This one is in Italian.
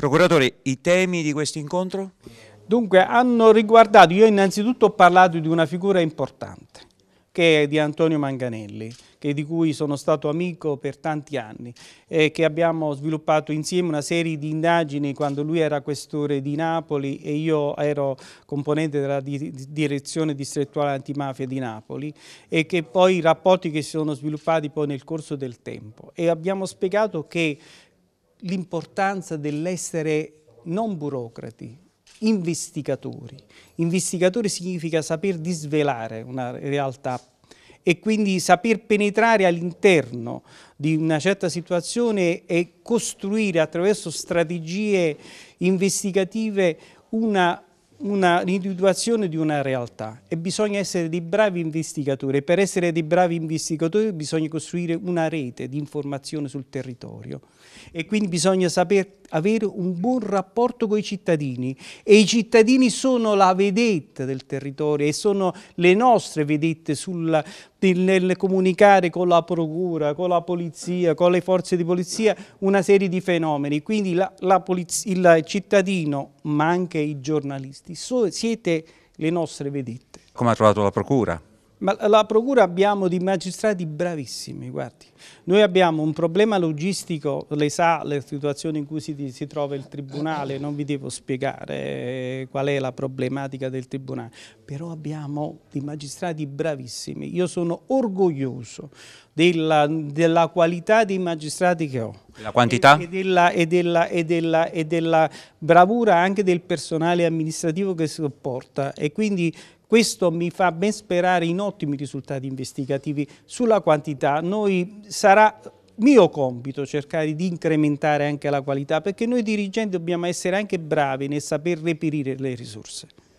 Procuratore, i temi di questo incontro? Dunque, hanno riguardato, io innanzitutto ho parlato di una figura importante, che è di Antonio Manganelli, di cui sono stato amico per tanti anni e che abbiamo sviluppato insieme una serie di indagini quando lui era questore di Napoli e io ero componente della direzione distrettuale antimafia di Napoli e che poi i rapporti che si sono sviluppati poi nel corso del tempo e abbiamo spiegato che l'importanza dell'essere non burocrati, investigatori. Investigatori significa saper disvelare una realtà e quindi saper penetrare all'interno di una certa situazione e costruire attraverso strategie investigative una un'individuazione di una realtà e bisogna essere dei bravi investigatori. Per essere dei bravi investigatori bisogna costruire una rete di informazione sul territorio e quindi bisogna sapere avere un buon rapporto con i cittadini e i cittadini sono la vedetta del territorio e sono le nostre vedette sul, nel comunicare con la procura, con la polizia, con le forze di polizia una serie di fenomeni. Quindi la, la polizia, il cittadino, ma anche i giornalisti, so, siete le nostre vedette. Come ha trovato la procura? Ma la procura abbiamo di magistrati bravissimi, guardi. Noi abbiamo un problema logistico, lei sa la situazione in cui si, si, trova il tribunale, non vi devo spiegare eh, qual è la problematica del tribunale, però abbiamo dei magistrati bravissimi. Io sono orgoglioso della, della qualità dei magistrati che ho. La quantità? E, e, della, e, della, e della bravura anche del personale amministrativo che sopporta. E quindi questo mi fa ben sperare in ottimi risultati investigativi sulla quantità. Noi sarà mio compito cercare di incrementare anche la qualità perché noi dirigenti dobbiamo essere anche bravi nel saper reperire le risorse.